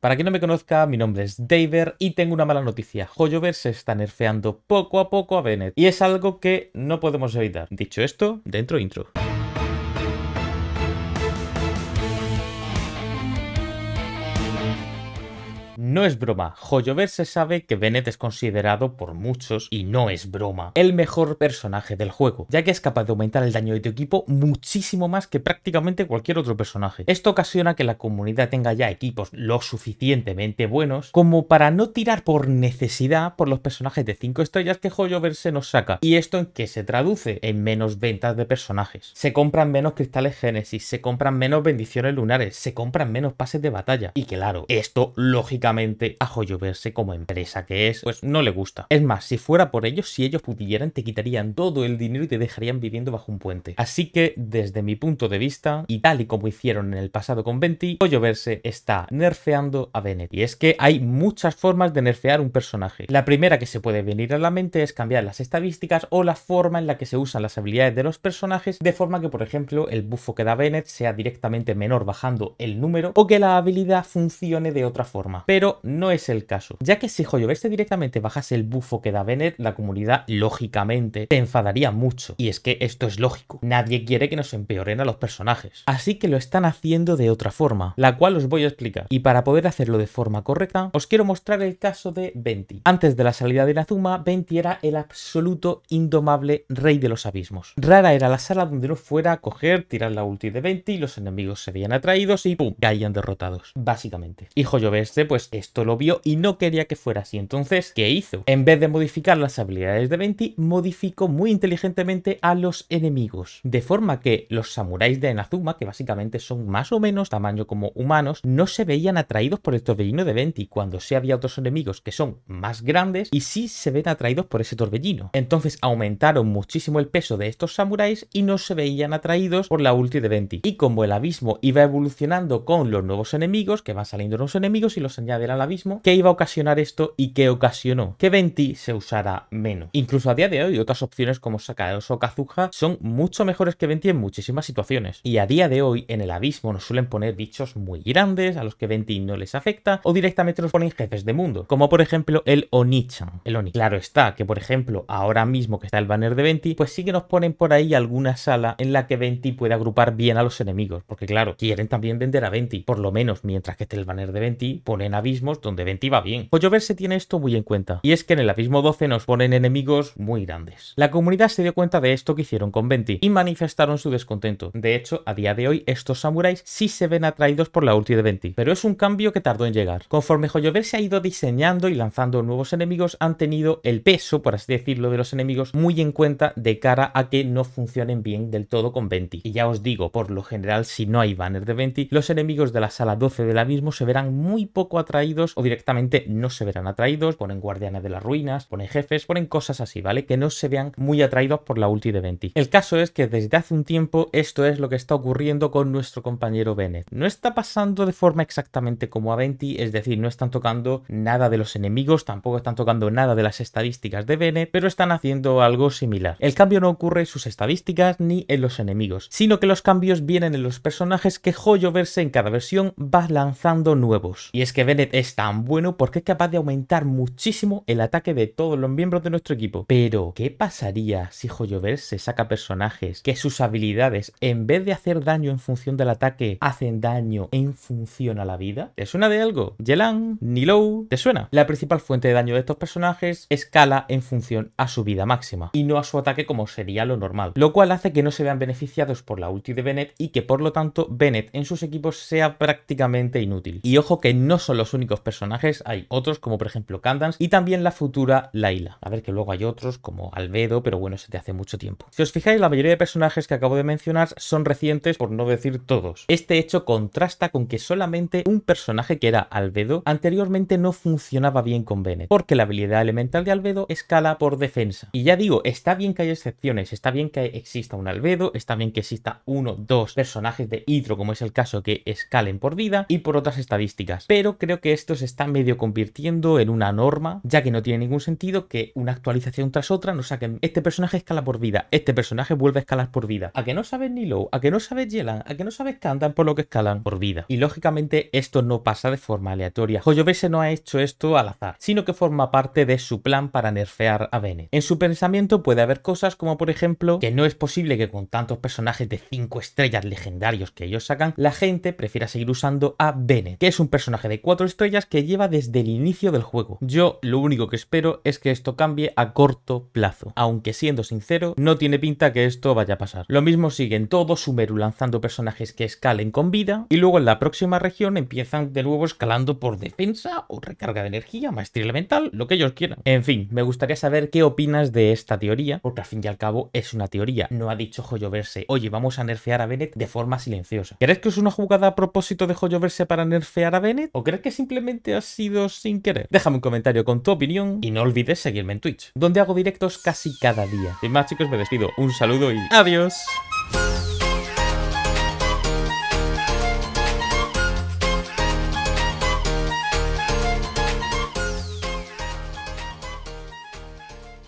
Para quien no me conozca, mi nombre es David y tengo una mala noticia. Hoyover se está nerfeando poco a poco a Bennett y es algo que no podemos evitar. Dicho esto, dentro intro. No es broma, Joyover se sabe que Bennett es considerado por muchos, y no es broma, el mejor personaje del juego, ya que es capaz de aumentar el daño de tu equipo muchísimo más que prácticamente cualquier otro personaje. Esto ocasiona que la comunidad tenga ya equipos lo suficientemente buenos como para no tirar por necesidad por los personajes de 5 estrellas que Joyover se nos saca. ¿Y esto en qué se traduce? En menos ventas de personajes. Se compran menos cristales Génesis, se compran menos bendiciones lunares, se compran menos pases de batalla. Y claro, esto lógicamente a Joyoverse como empresa que es, pues no le gusta. Es más, si fuera por ellos, si ellos pudieran, te quitarían todo el dinero y te dejarían viviendo bajo un puente. Así que, desde mi punto de vista, y tal y como hicieron en el pasado con Venti, Joyoverse está nerfeando a Bennett. Y es que hay muchas formas de nerfear un personaje. La primera que se puede venir a la mente es cambiar las estadísticas o la forma en la que se usan las habilidades de los personajes, de forma que, por ejemplo, el bufo que da Bennett sea directamente menor bajando el número o que la habilidad funcione de otra forma. Pero no es el caso, ya que si Joyoveste directamente bajase el bufo que da Bennett, la comunidad lógicamente se enfadaría mucho, y es que esto es lógico, nadie quiere que nos empeoren a los personajes, así que lo están haciendo de otra forma, la cual os voy a explicar, y para poder hacerlo de forma correcta, os quiero mostrar el caso de Venti. Antes de la salida de Inazuma, Venti era el absoluto indomable rey de los abismos. Rara era la sala donde no fuera a coger, tirar la ulti de Venti, los enemigos se veían atraídos y ¡pum! caían derrotados, básicamente. Y Joyoveste pues esto lo vio y no quería que fuera así. Entonces, ¿qué hizo? En vez de modificar las habilidades de Venti, modificó muy inteligentemente a los enemigos. De forma que los samuráis de Enazuma, que básicamente son más o menos tamaño como humanos, no se veían atraídos por el torbellino de Venti, cuando sí había otros enemigos que son más grandes y sí se ven atraídos por ese torbellino. Entonces aumentaron muchísimo el peso de estos samuráis y no se veían atraídos por la ulti de Venti. Y como el abismo iba evolucionando con los nuevos enemigos, que van saliendo los enemigos y los añade al abismo, qué iba a ocasionar esto y qué ocasionó que Venti se usara menos. Incluso a día de hoy, otras opciones como Sakaeus o Kazuha son mucho mejores que Venti en muchísimas situaciones. Y a día de hoy, en el abismo nos suelen poner bichos muy grandes a los que Venti no les afecta o directamente nos ponen jefes de mundo, como por ejemplo el Onichan. El Oni. Claro está que, por ejemplo, ahora mismo que está el banner de Venti, pues sí que nos ponen por ahí alguna sala en la que Venti pueda agrupar bien a los enemigos, porque claro, quieren también vender a Venti, por lo menos mientras que esté el banner de Venti, ponen abismo donde Venti va bien. Pues se tiene esto muy en cuenta, y es que en el abismo 12 nos ponen enemigos muy grandes. La comunidad se dio cuenta de esto que hicieron con Venti, y manifestaron su descontento. De hecho, a día de hoy, estos samuráis sí se ven atraídos por la ulti de Venti, pero es un cambio que tardó en llegar. Conforme se ha ido diseñando y lanzando nuevos enemigos, han tenido el peso, por así decirlo, de los enemigos muy en cuenta de cara a que no funcionen bien del todo con Venti. Y ya os digo, por lo general, si no hay banner de Venti, los enemigos de la sala 12 del abismo se verán muy poco atraídos o directamente no se verán atraídos, ponen guardianes de las ruinas, ponen jefes, ponen cosas así, ¿vale? Que no se vean muy atraídos por la ulti de Venti. El caso es que desde hace un tiempo esto es lo que está ocurriendo con nuestro compañero Bennett. No está pasando de forma exactamente como a Venti, es decir, no están tocando nada de los enemigos, tampoco están tocando nada de las estadísticas de Bennett, pero están haciendo algo similar. El cambio no ocurre en sus estadísticas ni en los enemigos, sino que los cambios vienen en los personajes que Joyo verse en cada versión va lanzando nuevos. Y es que Bennett es tan bueno porque es capaz de aumentar muchísimo el ataque de todos los miembros de nuestro equipo. Pero, ¿qué pasaría si Joyover se saca personajes que sus habilidades, en vez de hacer daño en función del ataque, hacen daño en función a la vida? ¿Te suena de algo? Yelan, Nilou, ¿te suena? La principal fuente de daño de estos personajes escala en función a su vida máxima y no a su ataque como sería lo normal, lo cual hace que no se vean beneficiados por la ulti de Bennett y que por lo tanto Bennett en sus equipos sea prácticamente inútil. Y ojo que no son los únicos personajes, hay otros como por ejemplo Candance y también la futura Laila. A ver que luego hay otros como Albedo, pero bueno, se te hace mucho tiempo. Si os fijáis, la mayoría de personajes que acabo de mencionar son recientes, por no decir todos. Este hecho contrasta con que solamente un personaje que era Albedo anteriormente no funcionaba bien con Bennett, porque la habilidad elemental de Albedo escala por defensa. Y ya digo, está bien que haya excepciones, está bien que exista un Albedo, está bien que exista uno, dos personajes de Hidro, como es el caso, que escalen por vida y por otras estadísticas, pero creo que esto se está medio convirtiendo en una norma, ya que no tiene ningún sentido que una actualización tras otra nos saquen este personaje escala por vida, este personaje vuelve a escalar por vida, a que no sabes Nilo, a que no sabes Yelan, a que no sabes cantan por lo que escalan por vida. Y lógicamente esto no pasa de forma aleatoria. Joyobese no ha hecho esto al azar, sino que forma parte de su plan para nerfear a Bene. En su pensamiento puede haber cosas como por ejemplo que no es posible que con tantos personajes de 5 estrellas legendarios que ellos sacan, la gente prefiera seguir usando a Bene, que es un personaje de 4 estrellas estrellas que lleva desde el inicio del juego. Yo lo único que espero es que esto cambie a corto plazo, aunque siendo sincero, no tiene pinta que esto vaya a pasar. Lo mismo siguen todos, Sumeru lanzando personajes que escalen con vida, y luego en la próxima región empiezan de nuevo escalando por defensa o recarga de energía, maestría elemental, lo que ellos quieran. En fin, me gustaría saber qué opinas de esta teoría, porque al fin y al cabo es una teoría. No ha dicho Joyoverse, oye, vamos a nerfear a Bennett de forma silenciosa. ¿Crees que es una jugada a propósito de Joyoverse para nerfear a Bennett? ¿O crees que simplemente simplemente ha sido sin querer. Déjame un comentario con tu opinión y no olvides seguirme en Twitch, donde hago directos casi cada día. Sin más chicos, me despido. Un saludo y adiós.